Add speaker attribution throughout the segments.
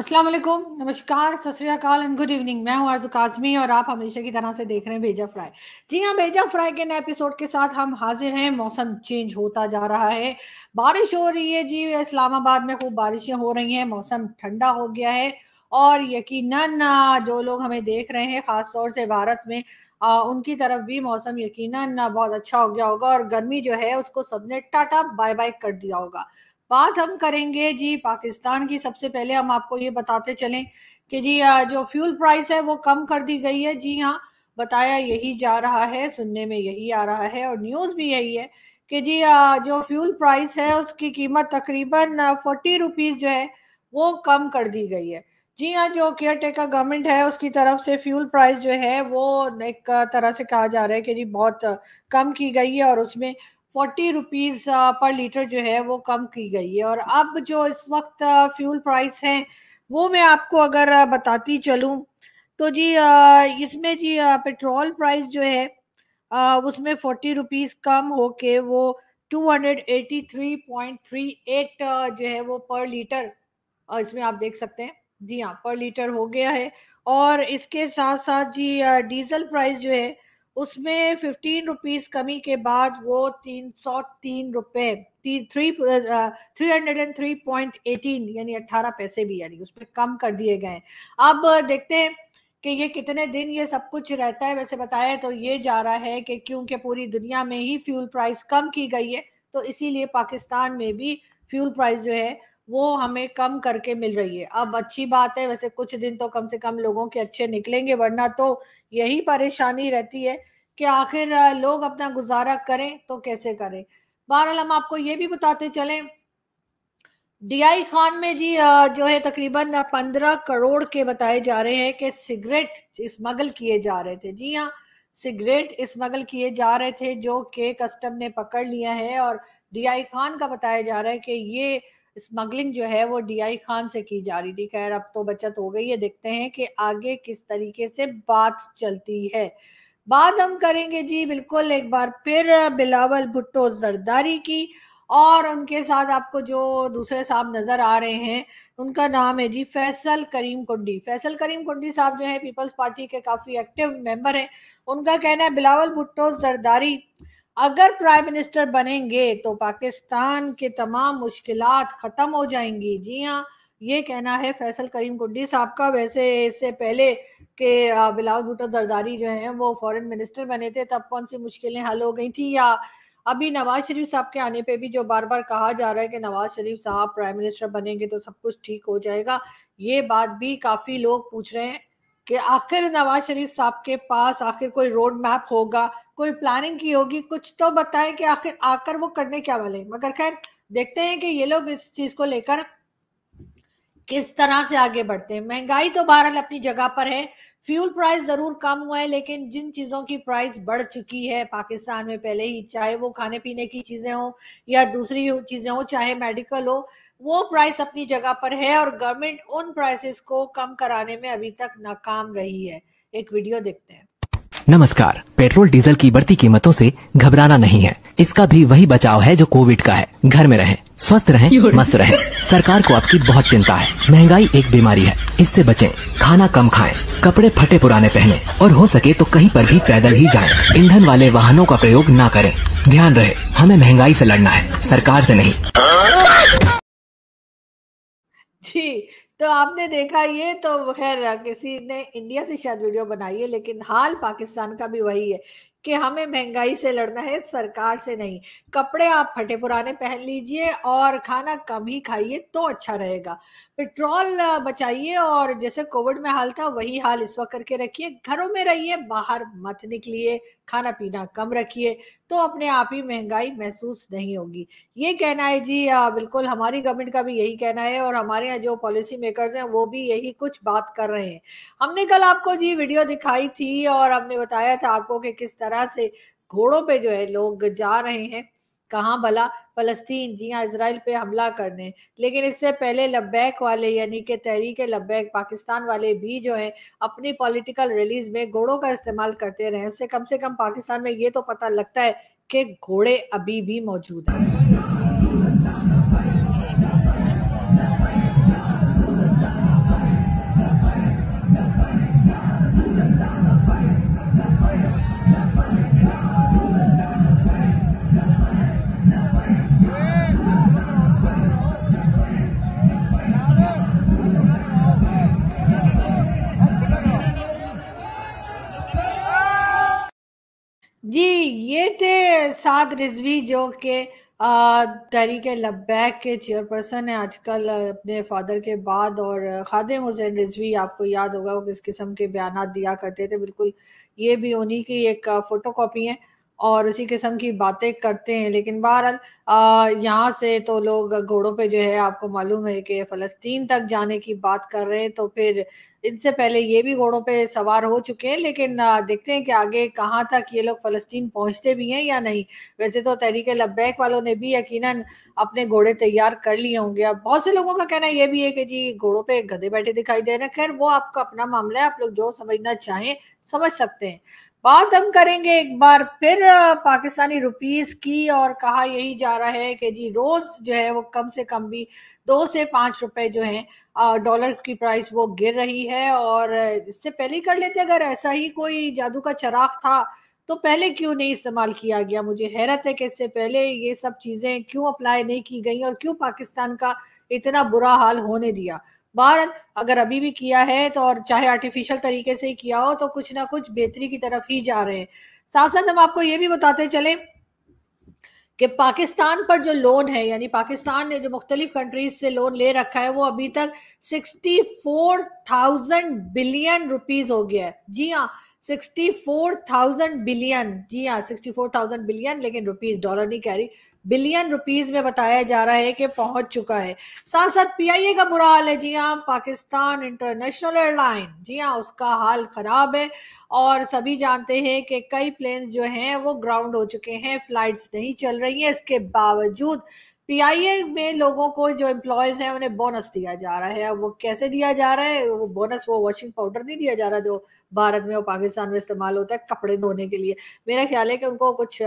Speaker 1: अस्सलाम वालेकुम नमस्कार सतरियाकाल एंड गुड इवनिंग मैं हूं अर्जुक आजमी और आप हमेशा की तरह से देख रहे हैं भेजा फ्राई जी हाँ भेजा फ्राई के नए एपिसोड के साथ हम हाजिर हैं मौसम चेंज होता जा रहा है बारिश हो रही है जी इस्लामाबाद में खूब बारिशें हो रही हैं मौसम ठंडा हो गया है और यकीनन जो लोग हमें देख रहे हैं ख़ास तौर से भारत में आ, उनकी तरफ भी मौसम यकीनन बहुत अच्छा हो गया होगा और गर्मी जो है उसको सबने टाटा बाय बाय कर दिया होगा बात हम करेंगे जी पाकिस्तान की सबसे पहले हम आपको ये बताते चलें कि जी जो फ्यूल प्राइस है वो कम कर दी गई है जी हाँ बताया यही जा रहा है सुनने में यही आ रहा है और न्यूज़ भी यही है कि जी जो फ्यूल प्राइस है उसकी कीमत तकरीबन फोर्टी रुपीज़ जो है वो कम कर दी गई है जी हाँ जो केयर टेकर गवर्नमेंट है उसकी तरफ से फ्यूल प्राइस जो है वो एक तरह से कहा जा रहा है कि जी बहुत कम की गई है और उसमें फोर्टी रुपीज़ पर लीटर जो है वो कम की गई है और अब जो इस वक्त फ्यूल प्राइस है वो मैं आपको अगर बताती चलूँ तो जी इसमें जी पेट्रोल प्राइस जो है उसमें फोर्टी रुपीज़ कम हो के वो two hundred eighty three point three eight जो है वो पर लीटर इसमें आप देख सकते हैं जी हाँ पर लीटर हो गया है और इसके साथ साथ जी डीजल प्राइस जो है उसमें फिफ्टीन रुपीज कमी के बाद वो तीन सौ तीन रुपये three three hundred and three point eighteen यानी अट्ठारह पैसे भी यानी उसमें कम कर दिए गए अब देखते हैं कि ये कितने दिन ये सब कुछ रहता है वैसे बताया तो ये जा रहा है कि क्योंकि पूरी दुनिया में ही फ्यूल प्राइस कम की गई है तो इसीलिए पाकिस्तान में भी फ्यूल प्राइस जो है वो हमें कम करके मिल रही है अब अच्छी बात है वैसे कुछ दिन तो कम से कम लोगों के अच्छे निकलेंगे वरना तो यही परेशानी रहती है कि आखिर लोग अपना गुजारा करें तो कैसे करें बहरहाल हम आपको ये भी बताते चलें डीआई खान में जी जो है तकरीबन पंद्रह करोड़ के बताए जा रहे हैं कि सिगरेट स्मगल किए जा रहे थे जी हाँ सिगरेट स्मगल किए जा रहे थे जो के कस्टम ने पकड़ लिया है और डीआई खान का बताया जा रहा है कि ये स्मगलिंग जो है वो डीआई खान से की जा रही थी खैर अब तो बचत हो गई है देखते हैं कि आगे किस तरीके से बात चलती है बात हम करेंगे जी बिल्कुल एक बार फिर बिलावल भुट्टो जरदारी की और उनके साथ आपको जो दूसरे साहब नजर आ रहे हैं उनका नाम है जी फैसल करीम कुंडी फैसल करीम कुंडी साहब जो है पीपल्स पार्टी के काफी एक्टिव मेंबर हैं उनका कहना है बिलावल भुट्टो जरदारी अगर प्राइम मिनिस्टर बनेंगे तो पाकिस्तान के तमाम मुश्किल ख़त्म हो जाएंगी जी हाँ ये कहना है फैसल करीम गुड्डी साहब का वैसे इससे पहले के बिलाल भुट्टो जरदारी जो हैं वो फॉरेन मिनिस्टर बने थे तब कौन सी मुश्किलें हल हो गई थी या अभी नवाज शरीफ साहब के आने पे भी जो बार बार कहा जा रहा है कि नवाज शरीफ साहब प्राइम मिनिस्टर बनेंगे तो सब कुछ ठीक हो जाएगा ये बात भी काफ़ी लोग पूछ रहे हैं कि आखिर नवाज शरीफ साहब के पास आखिर कोई रोड मैप होगा कोई प्लानिंग की होगी कुछ तो बताएं कि आखिर आकर वो करने क्या वाले मगर खैर देखते हैं कि ये लोग इस चीज को लेकर किस तरह से आगे बढ़ते हैं महंगाई तो बहरहाल अपनी जगह पर है फ्यूल प्राइस जरूर कम हुआ है लेकिन जिन चीज़ों की प्राइस बढ़ चुकी है पाकिस्तान में पहले ही चाहे वो खाने पीने की चीज़ें हो या दूसरी चीज़ें हो चाहे मेडिकल हो वो प्राइस अपनी जगह पर है और गवर्नमेंट उन प्राइसेस को कम कराने में अभी तक नाकाम रही है एक वीडियो देखते हैं नमस्कार पेट्रोल डीजल की बढ़ती कीमतों से घबराना नहीं है इसका भी वही बचाव है जो कोविड का है घर में रहें स्वस्थ रहें मस्त रहें सरकार को आपकी बहुत चिंता है महंगाई एक बीमारी है इससे बचें खाना कम खाएं कपड़े फटे पुराने पहने और हो सके तो कहीं पर भी पैदल ही जाएं ईंधन वाले वाहनों का प्रयोग न करें ध्यान रहे हमें महंगाई से लड़ना है सरकार से नहीं जी तो आपने देखा ये तो खैर किसी ने इंडिया से शायद वीडियो बनाई है लेकिन हाल पाकिस्तान का भी वही है कि हमें महंगाई से लड़ना है सरकार से नहीं कपड़े आप फटे पुराने पहन लीजिए और खाना कम ही खाइए तो अच्छा रहेगा पेट्रोल बचाइए और जैसे कोविड में हाल था वही हाल इस वक्त करके रखिए घरों में रहिए बाहर मत निकलिए खाना पीना कम रखिए तो अपने आप ही महंगाई महसूस नहीं होगी ये कहना है जी आ, बिल्कुल हमारी गवर्नमेंट का भी यही कहना है और हमारे यहाँ जो पॉलिसी मेकर्स हैं वो भी यही कुछ बात कर रहे हैं हमने कल आपको जी वीडियो दिखाई थी और हमने बताया था आपको कि किस तरह तरह से घोड़ों पे जो है लोग जा रहे हैं कहाँ भला फलस्तीन जी हाँ इसराइल पे हमला करने लेकिन इससे पहले लब्बैक वाले यानी कि तहरीक लब्बैक पाकिस्तान वाले भी जो है अपनी पॉलिटिकल रिलीज में घोड़ों का इस्तेमाल करते रहे उससे कम से कम पाकिस्तान में ये तो पता लगता है कि घोड़े अभी भी मौजूद हैं जी ये थे साद रिजवी जो के तहरीक लब्बैक के चेयरपर्सन है आजकल अपने फादर के बाद और खादिम हुसैन रिजवी आपको याद होगा वो किस किस्म के बयान दिया करते थे बिल्कुल ये भी उन्हीं की एक फ़ोटो कॉपी है और उसी किस्म की बातें करते हैं लेकिन बहरहाल यहाँ से तो लोग घोड़ों पे जो है आपको मालूम है कि फ़लस्तीन तक जाने की बात कर रहे हैं तो फिर इनसे पहले ये भी घोड़ों पे सवार हो चुके हैं लेकिन देखते हैं कि आगे कहाँ तक ये लोग फ़लस्तीन पहुँचते भी हैं या नहीं वैसे तो तहरीक लब्बैक वालों ने भी यकीनन अपने घोड़े तैयार कर लिए होंगे अब बहुत से लोगों का कहना यह भी है कि जी घोड़ों पे गधे बैठे दिखाई दे रहे हैं खैर वो आपका अपना मामला है आप लोग जो समझना चाहें समझ सकते हैं बात हम करेंगे एक बार फिर पाकिस्तानी रुपीस की और कहा यही जा रहा है कि जी रोज जो है वो कम से कम भी दो से पांच रुपए जो है डॉलर की प्राइस वो गिर रही है और इससे पहले कर लेते अगर ऐसा ही कोई जादू का चराग था तो पहले क्यों नहीं इस्तेमाल किया गया मुझे हैरत है कि इससे पहले ये सब चीजें क्यों अप्लाई नहीं की गई और क्यों पाकिस्तान का इतना बुरा हाल होने दिया बार अगर अभी भी किया है तो और चाहे आर्टिफिशियल तरीके से ही किया हो तो कुछ ना कुछ बेहतरी की तरफ ही जा रहे हैं साथ साथ हम आपको ये भी बताते चले कि पाकिस्तान पर जो लोन है यानी पाकिस्तान ने जो मुख्तलिफ कंट्रीज से लोन ले रखा है वो अभी तक sixty four thousand billion rupees हो गया है जी हाँ सिक्सटी फोर थाउजेंड बिलियन जी हाँ सिक्सटी फोर थाउजेंड बिलियन लेकिन रुपीज डॉलर नहीं कह रही बिलियन रुपीस में बताया जा रहा है कि पहुंच चुका है साथ साथ पीआईए का बुरा हाल है जी हाँ पाकिस्तान इंटरनेशनल एयरलाइन जी हाँ उसका हाल खराब है और सभी जानते हैं कि कई प्लेन्स जो हैं वो ग्राउंड हो चुके हैं फ्लाइट्स नहीं चल रही हैं इसके बावजूद पीआईए में लोगों को जो एम्प्लॉयज हैं उन्हें बोनस दिया जा रहा है वो कैसे दिया जा रहा है वो बोनस वो वॉशिंग पाउडर नहीं दिया जा रहा जो भारत में और पाकिस्तान में इस्तेमाल होता है कपड़े धोने के लिए मेरा ख्याल है कि उनको कुछ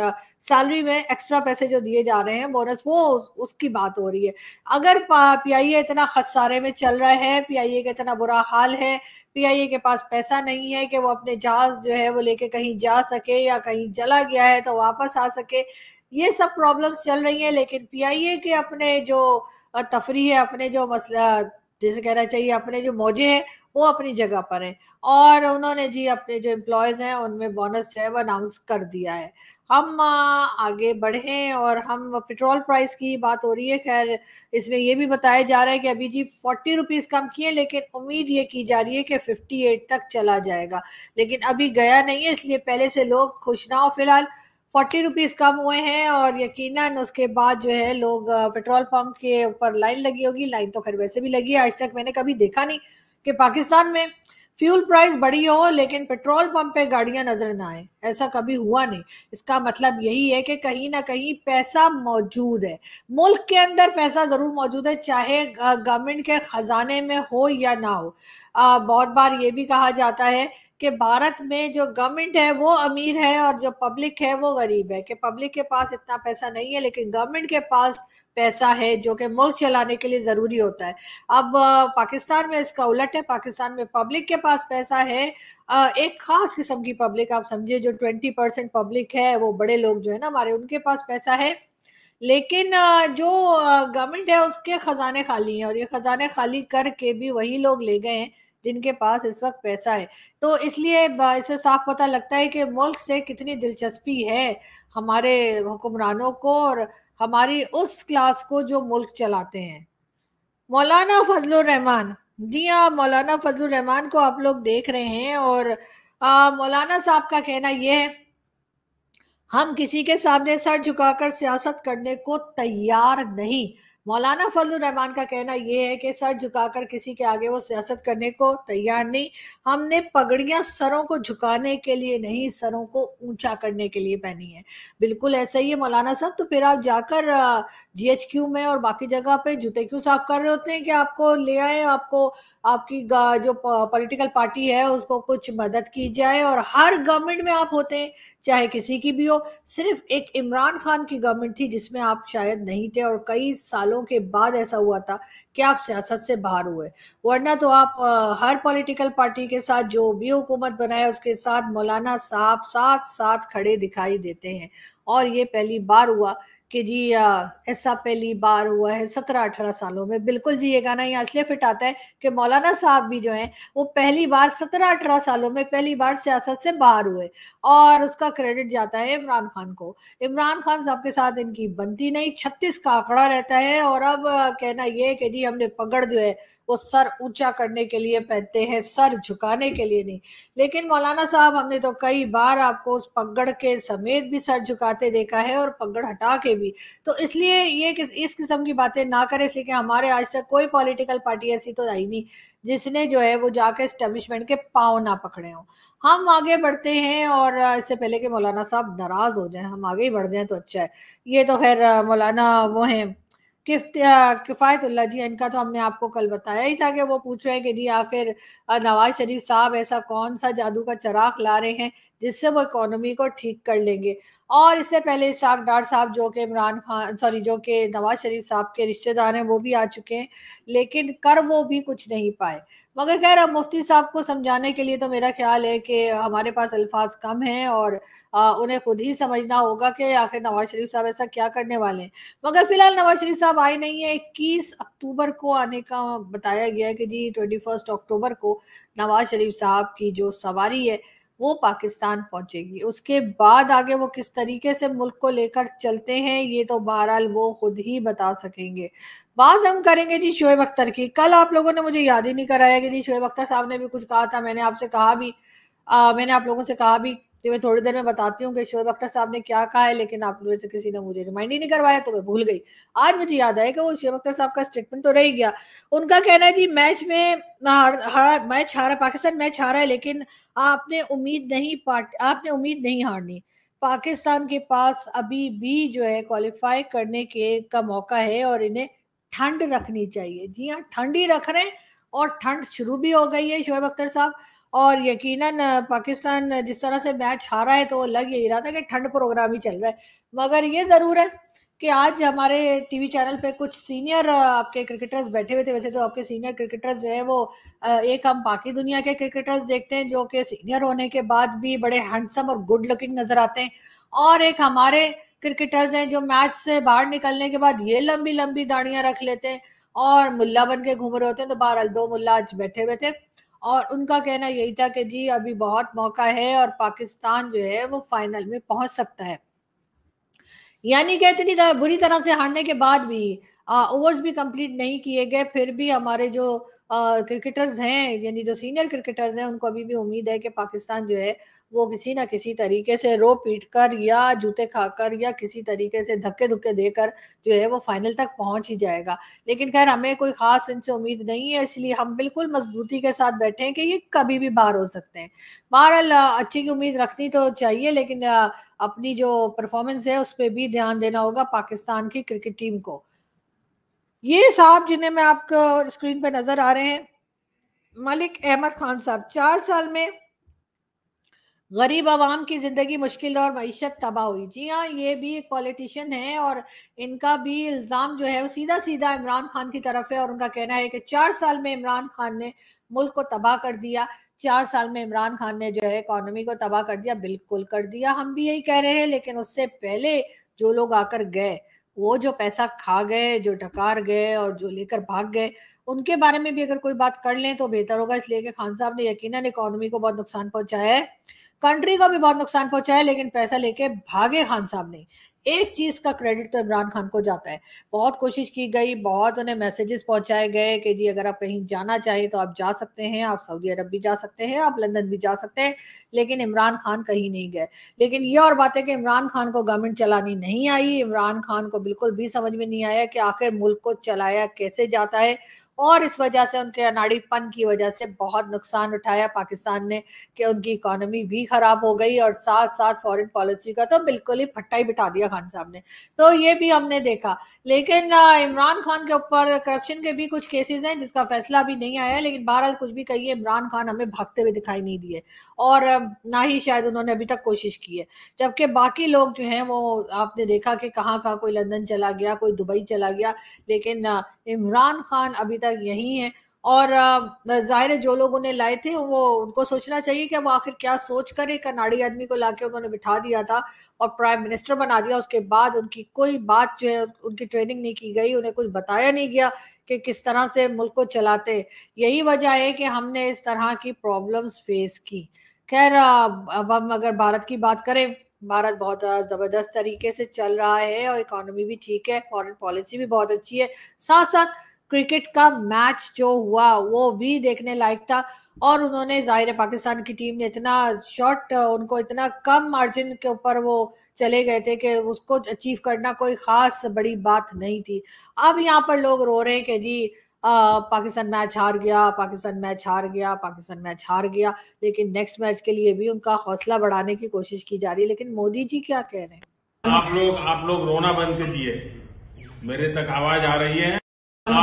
Speaker 1: सैलरी में एक्स्ट्रा पैसे जो दिए जा रहे हैं बोनस वो उसकी बात हो रही है अगर पीआईए इतना खसारे में चल रहा है पीआईए का इतना बुरा हाल है पीआईए के पास पैसा नहीं है कि वो अपने जहाज जो है वो लेके कहीं जा सके या कहीं चला गया है तो वापस आ सके ये सब प्रॉब्लम्स चल रही हैं लेकिन पीआईए के अपने जो तफरी है अपने जो मसला जैसे कहना चाहिए अपने जो मौजे हैं वो अपनी जगह पर हैं और उन्होंने जी अपने जो एम्प्लॉयज हैं उनमें बोनस है वो अनाउंस कर दिया है हम आगे बढ़ें और हम पेट्रोल प्राइस की बात हो रही है खैर इसमें ये भी बताया जा रहा है कि अभी जी फोर्टी रुपीज़ कम किए लेकिन उम्मीद ये की जा रही है कि फिफ्टी एट तक चला जाएगा लेकिन अभी गया नहीं है इसलिए पहले से लोग खुश ना हो फिलहाल फोर्टी रुपीज कम हुए हैं और यकीनन उसके बाद जो है लोग पेट्रोल पंप के ऊपर लाइन लगी होगी लाइन तो खैर वैसे भी लगी है आज तक मैंने कभी देखा नहीं कि पाकिस्तान में फ्यूल प्राइस बढ़ी हो लेकिन पेट्रोल पंप पे गाड़ियां नजर ना आए ऐसा कभी हुआ नहीं इसका मतलब यही है कि कहीं ना कहीं पैसा मौजूद है मुल्क के अंदर पैसा जरूर मौजूद है चाहे गवर्नमेंट के खजाने में हो या ना हो आ, बहुत बार ये भी कहा जाता है कि भारत में जो गवर्नमेंट है वो अमीर है और जो पब्लिक है वो गरीब है कि पब्लिक के पास इतना पैसा नहीं है लेकिन गवर्नमेंट के पास पैसा है जो कि मुल्क चलाने के लिए ज़रूरी होता है अब पाकिस्तान में इसका उलट है पाकिस्तान में पब्लिक के पास पैसा है एक ख़ास किस्म की पब्लिक आप समझिए जो ट्वेंटी परसेंट पब्लिक है वो बड़े लोग जो है ना हमारे उनके पास पैसा है लेकिन जो गवर्नमेंट है उसके ख़जाने खाली हैं और ये ख़जाने खाली करके भी वही लोग ले गए हैं जिनके पास इस वक्त पैसा है तो इसलिए इससे साफ पता लगता है कि मुल्क से कितनी दिलचस्पी है हमारे हुक्मरानों को और हमारी उस क्लास को जो मुल्क चलाते हैं मौलाना फजलान जी हाँ मौलाना फजलान को आप लोग देख रहे हैं और मौलाना साहब का कहना यह है हम किसी के सामने सर झुकाकर सियासत करने को तैयार नहीं मौलाना फजल रहमान का कहना यह है कि सर झुकाकर किसी के आगे वो सियासत करने को तैयार नहीं हमने पगड़ियां सरों को झुकाने के लिए नहीं सरों को ऊंचा करने के लिए पहनी है बिल्कुल ऐसा ही है मौलाना साहब तो फिर आप जाकर जीएचक्यू में और बाकी जगह पे जूते क्यों साफ कर रहे होते हैं कि आपको ले आए आपको आपकी जो पॉलिटिकल पार्टी है उसको कुछ मदद की जाए और हर गवर्नमेंट में आप होते हैं चाहे किसी की भी हो सिर्फ एक इमरान खान की गवर्नमेंट थी जिसमें आप शायद नहीं थे और कई सालों के बाद ऐसा हुआ था कि आप सियासत से बाहर हुए वरना तो आप हर पॉलिटिकल पार्टी के साथ जो भी हुकूमत बनाए उसके साथ मौलाना साहब साथ साथ खड़े दिखाई देते हैं और ये पहली बार हुआ कि जी ऐसा पहली बार हुआ है सत्रह अठारह सालों में बिल्कुल जी ये गाना यहाँ इसलिए फिट आता है कि मौलाना साहब भी जो हैं वो पहली बार सत्रह अठारह सालों में पहली बार सियासत से बाहर हुए और उसका क्रेडिट जाता है इमरान खान को इमरान खान साहब के साथ इनकी बनती नहीं छत्तीस का आंकड़ा रहता है और अब कहना ये कि जी हमने पकड़ जो है वो सर ऊंचा करने के लिए पहनते हैं सर झुकाने के लिए नहीं लेकिन मौलाना साहब हमने तो कई बार आपको उस पगड़ के समेत भी सर झुकाते देखा है और पगड़ हटा के भी तो इसलिए ये किस, इस किस्म की बातें ना करें इसलिए कि हमारे आज तक कोई पॉलिटिकल पार्टी ऐसी तो आई नहीं जिसने जो है वो जाके स्टेब्लिशमेंट के पाँव ना पकड़े हों हम आगे बढ़ते हैं और इससे पहले कि मौलाना साहब नाराज़ हो जाएं हम आगे ही बढ़ जाएं तो अच्छा है ये तो खैर मौलाना वो हैं किफ़ायतुल्ला जी इनका तो हमने आपको कल बताया ही था कि वो पूछ रहे हैं कि जी आखिर नवाज शरीफ साहब ऐसा कौन सा जादू का चराग ला रहे हैं जिससे वो इकोनॉमी को ठीक कर लेंगे और इससे पहले इसाक डार साहब जो कि इमरान खान सॉरी जो कि नवाज शरीफ साहब के रिश्तेदार हैं वो भी आ चुके हैं लेकिन कर वो भी कुछ नहीं पाए मगर खैर अब मुफ्ती साहब को समझाने के लिए तो मेरा ख्याल है कि हमारे पास अल्फाज कम हैं और आ, उन्हें खुद ही समझना होगा कि आखिर नवाज शरीफ साहब ऐसा क्या करने वाले हैं मगर फिलहाल नवाज शरीफ साहब आए नहीं है इक्कीस अक्टूबर को आने का बताया गया है कि जी ट्वेंटी फर्स्ट अक्टूबर को नवाज शरीफ साहब की जो सवारी है वो पाकिस्तान पहुंचेगी उसके बाद आगे वो किस तरीके से मुल्क को लेकर चलते हैं ये तो बहरहाल वो खुद ही बता सकेंगे बात हम करेंगे जी शोएब अख्तर की कल आप लोगों ने मुझे याद ही नहीं कराया कि जी शोएब अख्तर साहब ने भी कुछ कहा था मैंने आपसे कहा भी आ, मैंने आप लोगों से कहा भी जो मैं थोड़ी देर में बताती हूँ कि शोएब अख्तर साहब ने क्या कहा है लेकिन आप लोगों से किसी ने मुझे रिमाइंड ही नहीं करवाया तो मैं भूल गई आज मुझे याद आया कि वो शोएब अख्तर साहब का स्टेटमेंट तो रह गया उनका कहना है जी मैच में मैच हारा पाकिस्तान मैच हारा है लेकिन आपने उम्मीद नहीं आपने उम्मीद नहीं हारनी पाकिस्तान के पास अभी भी जो है क्वालिफाई करने के का मौका है और इन्हें ठंड रखनी चाहिए जी हाँ ठंड ही रख रहे हैं और ठंड शुरू भी हो गई है शोएब अख्तर साहब और यकीनन पाकिस्तान जिस तरह से मैच हारा है तो लग यही रहा था कि ठंड प्रोग्राम ही चल रहा है मगर ये ज़रूर है कि आज हमारे टीवी चैनल पे कुछ सीनियर आपके क्रिकेटर्स बैठे हुए थे वैसे तो आपके सीनियर क्रिकेटर्स जो है वो एक हम बाकी दुनिया के क्रिकेटर्स देखते हैं जो कि सीनियर होने के बाद भी बड़े हैंडसम और गुड लुकिंग नज़र आते हैं और एक हमारे क्रिकेटर्स हैं जो मैच से बाहर निकलने के बाद ये लंबी लंबी दाड़ियाँ रख लेते हैं और मुल्ला बन के घूम रहे होते हैं तो बहरहाल दो मुल्ला आज बैठे हुए थे और उनका कहना यही था कि जी अभी बहुत मौका है और पाकिस्तान जो है वो फाइनल में पहुंच सकता है यानी कि इतनी बुरी तरह से हारने के बाद भी ओवर्स भी कंप्लीट नहीं किए गए फिर भी हमारे जो क्रिकेटर्स हैं यानी जो सीनियर क्रिकेटर्स हैं उनको अभी भी उम्मीद है कि पाकिस्तान जो है वो किसी ना किसी तरीके से रो पीट कर या जूते खाकर या किसी तरीके से धक्के धुक्के देकर जो है वो फाइनल तक पहुंच ही जाएगा लेकिन खैर हमें कोई खास इनसे उम्मीद नहीं है इसलिए हम बिल्कुल मजबूती के साथ बैठे हैं कि ये कभी भी बाहर हो सकते हैं बहरहाल अच्छी की उम्मीद रखनी तो चाहिए लेकिन अपनी जो परफॉर्मेंस है उस पर भी ध्यान देना होगा पाकिस्तान की क्रिकेट टीम को ये साहब जिन्हें मैं आपको स्क्रीन पर नजर आ रहे हैं मलिक अहमद खान साहब चार साल में गरीब आवाम की ज़िंदगी मुश्किल और मीशत तबाह हुई जी हाँ ये भी एक पॉलिटिशियन है और इनका भी इल्ज़ाम जो है वो सीधा सीधा इमरान खान की तरफ है और उनका कहना है कि चार साल में इमरान खान ने मुल्क को तबाह कर दिया चार साल में इमरान खान ने जो है इकॉनमी को तबाह कर दिया बिल्कुल कर दिया हम भी यही कह रहे हैं लेकिन उससे पहले जो लोग आकर गए वो जो पैसा खा गए जो डकार गए और जो लेकर भाग गए उनके बारे में भी अगर कोई बात कर लें तो बेहतर होगा इसलिए कि खान साहब ने यकीन इकोनॉमी को बहुत नुकसान पहुंचाया है कंट्री को भी बहुत नुकसान पहुंचा है लेकिन पैसा लेके भागे खान साहब नहीं एक चीज का क्रेडिट तो इमरान खान को जाता है बहुत कोशिश की गई बहुत उन्हें मैसेजेस पहुंचाए गए कि जी अगर आप कहीं जाना चाहिए तो आप जा सकते हैं आप सऊदी अरब भी जा सकते हैं आप लंदन भी जा सकते हैं लेकिन इमरान खान कहीं नहीं गए लेकिन ये और बात है कि इमरान खान को गवर्नमेंट चलानी नहीं आई इमरान खान को बिल्कुल भी समझ में नहीं आया कि आखिर मुल्क को चलाया कैसे जाता है और इस वजह से उनके अनाड़ीपन की वजह से बहुत नुकसान उठाया पाकिस्तान ने कि उनकी इकोनॉमी भी खराब हो गई और साथ साथ फॉरेन पॉलिसी का तो बिल्कुल ही फट्टा ही बिठा दिया खान साहब ने तो ये भी हमने देखा लेकिन इमरान खान के ऊपर करप्शन के भी कुछ केसेस हैं जिसका फैसला भी नहीं आया लेकिन बहरहाल कुछ भी कहिए इमरान खान हमें भागते हुए दिखाई नहीं दिए और ना ही शायद उन्होंने अभी तक कोशिश की है जबकि बाकी लोग जो हैं वो आपने देखा कि कहाँ कहाँ कोई लंदन चला गया कोई दुबई चला गया लेकिन इमरान खान अभी तक यही हैं और जाहिर है जो लोग उन्हें लाए थे वो उनको सोचना चाहिए कि वो आखिर क्या सोच कर एक अनाड़ी आदमी को लाके उन्होंने बिठा दिया था और प्राइम मिनिस्टर बना दिया उसके बाद उनकी कोई बात जो है उनकी ट्रेनिंग नहीं की गई उन्हें कुछ बताया नहीं गया कि किस तरह से मुल्क को चलाते यही वजह है कि हमने इस तरह की प्रॉब्लम्स फेस की खैर अब हम अगर भारत की बात करें भारत बहुत ज़बरदस्त तरीके से चल रहा है और इकोनॉमी भी ठीक है फॉरेन पॉलिसी भी बहुत अच्छी है साथ साथ क्रिकेट का मैच जो हुआ वो भी देखने लायक था और उन्होंने जाहिर है पाकिस्तान की टीम ने इतना शॉट उनको इतना कम मार्जिन के ऊपर वो चले गए थे कि उसको अचीव करना कोई खास बड़ी बात नहीं थी अब यहाँ पर लोग रो रहे हैं कि जी पाकिस्तान मैच हार गया पाकिस्तान मैच हार गया पाकिस्तान मैच हार गया लेकिन नेक्स्ट मैच के लिए भी उनका हौसला बढ़ाने की कोशिश की जा रही है लेकिन मोदी जी क्या कह रहे हैं आप लोग आप लोग रोना बंद कीजिए मेरे तक आवाज आ रही है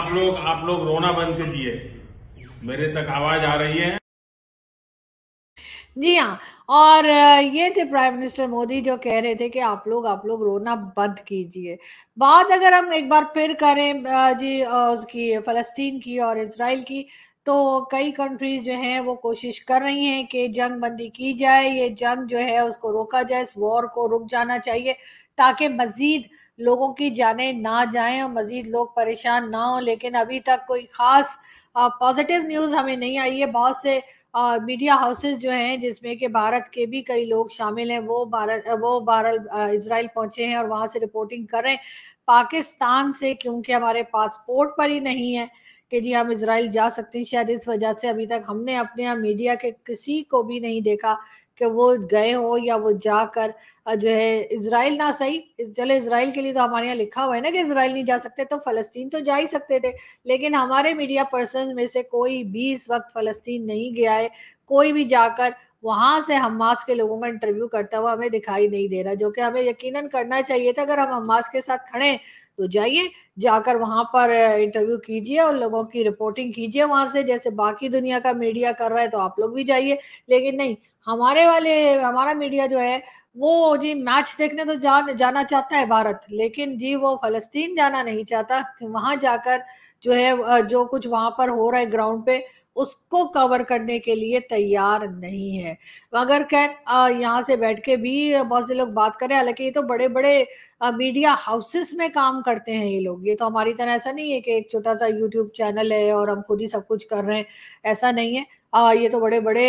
Speaker 1: आप लोग आप लोग रोना बंद कीजिए मेरे तक आवाज आ रही है जी हाँ और ये थे प्राइम मिनिस्टर मोदी जो कह रहे थे कि आप लोग आप लोग रोना बंद कीजिए बात अगर हम एक बार फिर करें जी उसकी फलस्तीन की और इसराइल की तो कई कंट्रीज जो हैं वो कोशिश कर रही हैं कि जंग बंदी की जाए ये जंग जो है उसको रोका जाए इस वॉर को रुक जाना चाहिए ताकि मजीद लोगों की जाने ना जाएं और मजीद लोग परेशान ना हो लेकिन अभी तक कोई खास पॉजिटिव न्यूज़ हमें नहीं आई है बहुत से मीडिया हाउसेस जो हैं जिसमें कि भारत के भी कई लोग शामिल हैं वो भारत वो बहरल इसराइल पहुंचे हैं और वहां से रिपोर्टिंग कर रहे हैं पाकिस्तान से क्योंकि हमारे पासपोर्ट पर ही नहीं है कि जी हम इसराइल जा सकते हैं शायद इस वजह से अभी तक हमने अपने यहाँ मीडिया के किसी को भी नहीं देखा कि वो गए हो या वो जाकर जो है इसराइल ना सही चले इसराइल के लिए तो हमारे यहाँ लिखा हुआ है ना कि इसराइल नहीं जा सकते तो फलस्तीन तो जा ही सकते थे लेकिन हमारे मीडिया पर्सन में से कोई भी इस वक्त फलस्तीन नहीं गया है कोई भी जाकर वहां से हमास के लोगों का इंटरव्यू करता हुआ हमें दिखाई नहीं दे रहा जो कि हमें यकीनन करना चाहिए था अगर हम हमास के साथ खड़े तो जाइए जाकर वहां पर इंटरव्यू कीजिए और लोगों की रिपोर्टिंग कीजिए वहां से जैसे बाकी दुनिया का मीडिया कर रहा है तो आप लोग भी जाइए लेकिन नहीं हमारे वाले हमारा मीडिया जो है वो जी मैच देखने तो जान जाना चाहता है भारत लेकिन जी वो फलस्तीन जाना नहीं चाहता वहां जाकर जो है जो कुछ वहां पर हो रहा है ग्राउंड पे उसको कवर करने के लिए तैयार नहीं है मगर कैन यहाँ से बैठ के भी बहुत से लोग बात करें हालांकि ये तो बड़े बड़े मीडिया हाउसेस में काम करते हैं ये लोग ये तो हमारी तरह ऐसा नहीं है कि एक छोटा सा यूट्यूब चैनल है और हम खुद ही सब कुछ कर रहे हैं ऐसा नहीं है आ, ये तो बड़े बड़े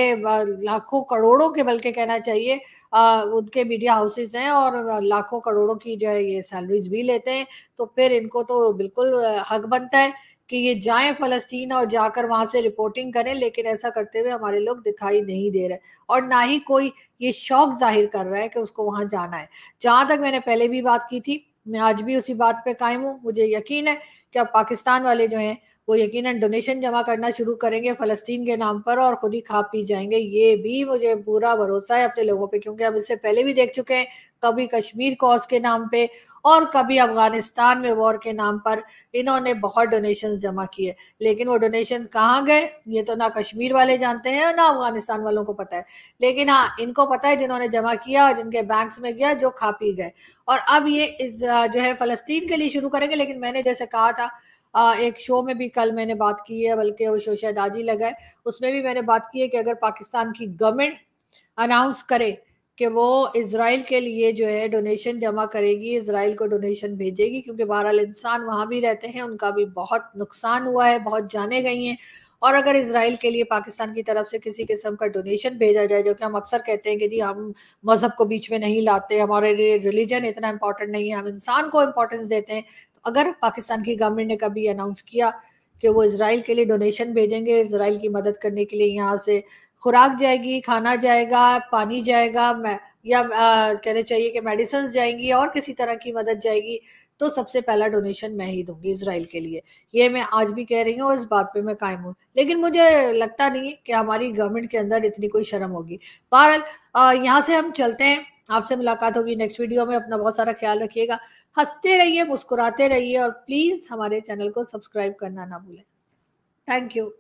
Speaker 1: लाखों करोड़ों के बल्कि कहना चाहिए आ, उनके मीडिया हाउसेस हैं और लाखों करोड़ों की जो है ये सैलरीज भी लेते हैं तो फिर इनको तो बिल्कुल हक बनता है कि ये जाएं फलस्तीन और जाकर वहां से रिपोर्टिंग करें लेकिन ऐसा करते हुए हमारे लोग दिखाई नहीं दे रहे और ना ही कोई ये शौक जाहिर कर रहा है कि उसको वहां जाना है जहां तक मैंने पहले भी बात की थी मैं आज भी उसी बात पे कायम हूँ मुझे यकीन है कि अब पाकिस्तान वाले जो हैं वो यकीन डोनेशन जमा करना शुरू करेंगे फलस्तीन के नाम पर और खुद ही खा पी जाएंगे ये भी मुझे पूरा भरोसा है अपने लोगों पे क्योंकि हम इससे पहले भी देख चुके हैं कभी कश्मीर कॉज के नाम पे और कभी अफगानिस्तान में वॉर के नाम पर इन्होंने बहुत डोनेशंस जमा किए लेकिन वो डोनेशंस कहाँ गए ये तो ना कश्मीर वाले जानते हैं ना अफगानिस्तान वालों को पता है लेकिन हाँ इनको पता है जिन्होंने जमा किया और जिनके बैंक्स में गया जो खा पी गए और अब ये इस जो है फलस्तीन के लिए शुरू करेंगे लेकिन मैंने जैसे कहा था एक शो में भी कल मैंने बात की है बल्कि वो शो शायद आज ही लगा है उसमें भी मैंने बात की है कि अगर पाकिस्तान की गवर्नमेंट अनाउंस करे कि वो इसराइल के लिए जो है डोनेशन जमा करेगी इसराइल को डोनेशन भेजेगी क्योंकि बहरहाल इंसान वहाँ भी रहते हैं उनका भी बहुत नुकसान हुआ है बहुत जाने गई हैं और अगर इसराइल के लिए पाकिस्तान की तरफ से किसी किस्म का डोनेशन भेजा जाए जो कि हम अक्सर कहते हैं कि जी हम मज़हब को बीच में नहीं लाते हमारे लिए रिलीजन इतना इंपॉर्टेंट नहीं है हम इंसान को इम्पोर्टेंस देते हैं तो अगर पाकिस्तान की गवर्नमेंट ने कभी अनाउंस किया कि वो इसराइल के लिए डोनेशन भेजेंगे इसराइल की मदद करने के लिए यहाँ से खुराक जाएगी खाना जाएगा पानी जाएगा या कहना चाहिए कि मेडिसिन जाएंगी और किसी तरह की मदद जाएगी तो सबसे पहला डोनेशन मैं ही दूंगी इसराइल के लिए ये मैं आज भी कह रही हूँ और इस बात पे मैं कायम हूँ लेकिन मुझे लगता नहीं है कि हमारी गवर्नमेंट के अंदर इतनी कोई शर्म होगी बहरहाल यहाँ से हम चलते हैं आपसे मुलाकात होगी नेक्स्ट वीडियो में अपना बहुत सारा ख्याल रखिएगा हंसते रहिए मुस्कुराते रहिए और प्लीज़ हमारे चैनल को सब्सक्राइब करना ना भूलें थैंक यू